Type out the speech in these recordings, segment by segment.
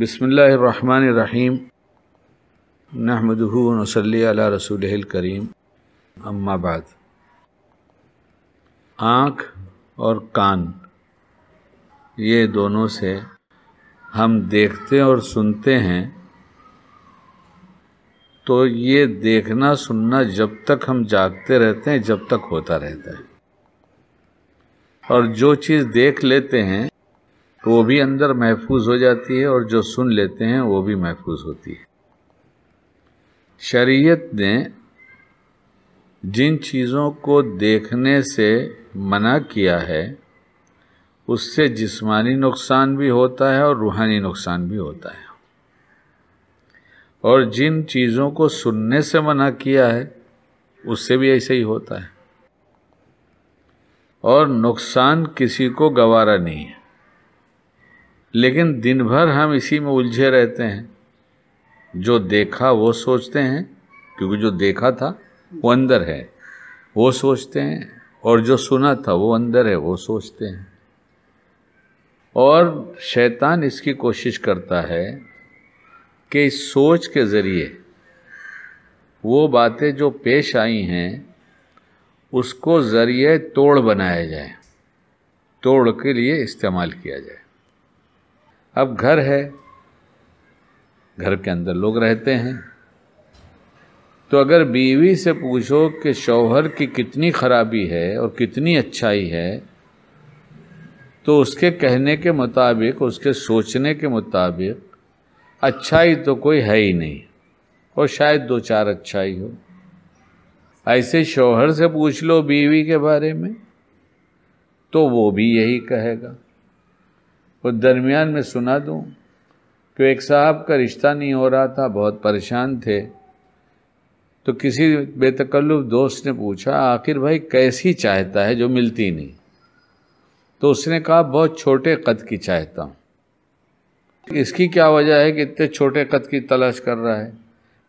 बसमीम नहमदूनसली रसूल करीम अम्माबाद आँख और कान ये दोनों से हम देखते और सुनते हैं तो ये देखना सुनना जब तक हम जागते रहते हैं जब तक होता रहता है और जो चीज़ देख लेते हैं तो वो भी अंदर महफूज हो जाती है और जो सुन लेते हैं वो भी महफूज होती है शरीयत ने जिन चीज़ों को देखने से मना किया है उससे जिस्मानी नुकसान भी होता है और रूहानी नुकसान भी होता है और जिन चीज़ों को सुनने से मना किया है उससे भी ऐसे ही होता है और नुकसान किसी को गवारा नहीं है लेकिन दिन भर हम इसी में उलझे रहते हैं जो देखा वो सोचते हैं क्योंकि जो देखा था वो अंदर है वो सोचते हैं और जो सुना था वो अंदर है वो सोचते हैं और शैतान इसकी कोशिश करता है कि इस सोच के ज़रिए वो बातें जो पेश आई हैं उसको ज़रिए तोड़ बनाया जाए तोड़ के लिए इस्तेमाल किया जाए अब घर है घर के अंदर लोग रहते हैं तो अगर बीवी से पूछो कि शौहर की कितनी खराबी है और कितनी अच्छाई है तो उसके कहने के मुताबिक उसके सोचने के मुताबिक अच्छाई तो कोई है ही नहीं और शायद दो चार अच्छाई हो ऐसे शौहर से पूछ लो बीवी के बारे में तो वो भी यही कहेगा और दरमियान में सुना दूँ कि एक साहब का रिश्ता नहीं हो रहा था बहुत परेशान थे तो किसी बेतकल्लुफ दोस्त ने पूछा आखिर भाई कैसी चाहता है जो मिलती नहीं तो उसने कहा बहुत छोटे कद की चाहता हूँ इसकी क्या वजह है कि इतने छोटे कद की तलाश कर रहा है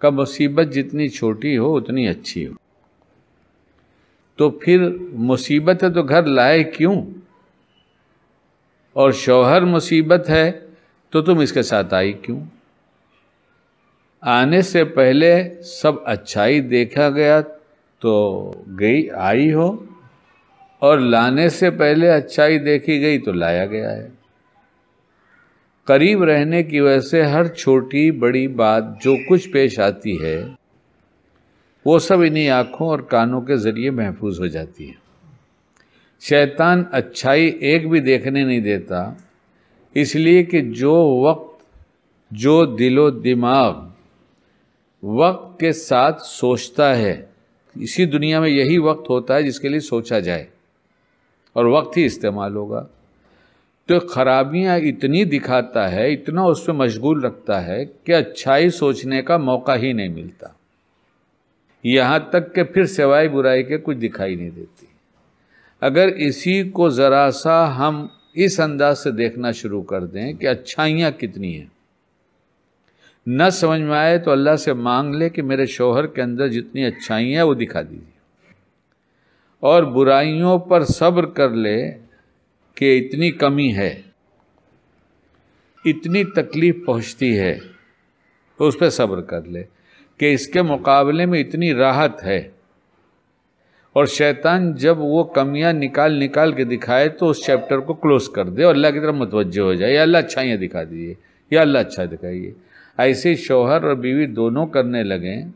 का मुसीबत जितनी छोटी हो उतनी अच्छी हो तो फिर मुसीबत है तो घर लाए क्यों और शौहर मुसीबत है तो तुम इसके साथ आई क्यों आने से पहले सब अच्छाई देखा गया तो गई आई हो और लाने से पहले अच्छाई देखी गई तो लाया गया है करीब रहने की वजह से हर छोटी बड़ी बात जो कुछ पेश आती है वो सब इन्हीं आँखों और कानों के ज़रिए महफूज हो जाती है शैतान अच्छाई एक भी देखने नहीं देता इसलिए कि जो वक्त जो दिलो दिमाग वक्त के साथ सोचता है इसी दुनिया में यही वक्त होता है जिसके लिए सोचा जाए और वक्त ही इस्तेमाल होगा तो खराबियां इतनी दिखाता है इतना उसमें मशगूल रखता है कि अच्छाई सोचने का मौका ही नहीं मिलता यहाँ तक कि फिर सेवाई बुराई के कुछ दिखाई नहीं देती अगर इसी को ज़रा सा हम इस अंदाज से देखना शुरू कर दें कि अच्छाइयाँ कितनी हैं न समझ में आए तो अल्लाह से मांग ले कि मेरे शोहर के अंदर जितनी अच्छाइयाँ हैं वो दिखा दीजिए और बुराइयों पर सब्र कर ले कि इतनी कमी है इतनी तकलीफ़ पहुँचती है तो उस पर सब्र कर ले कि इसके मुकाबले में इतनी राहत है और शैतान जब वो कमियां निकाल निकाल के दिखाए तो उस चैप्टर को क्लोज कर दे और अल्लाह की तरफ मतवजह हो जाए या अल्लाह अच्छाइयाँ दिखा दीजिए या अल्लाह अच्छा दिखाइए ऐसे शोहर और बीवी दोनों करने लगें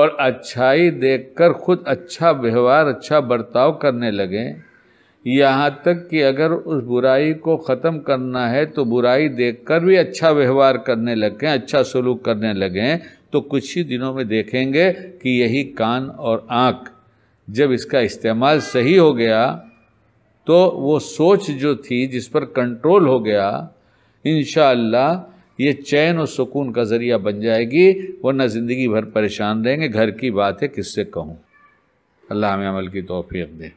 और अच्छाई देखकर खुद अच्छा व्यवहार अच्छा बर्ताव करने लगें यहाँ तक कि अगर उस बुराई को ख़त्म करना है तो बुराई देखकर भी अच्छा व्यवहार करने लगें अच्छा सलूक करने लगें तो कुछ ही दिनों में देखेंगे कि यही कान और आँख जब इसका इस्तेमाल सही हो गया तो वो सोच जो थी जिस पर कंट्रोल हो गया इन ये चैन और सुकून का ज़रिया बन जाएगी वरना ज़िंदगी भर परेशान रहेंगे घर की बात है किससे कहूँ अल्लाह हमें अमल की तोफ़ी दें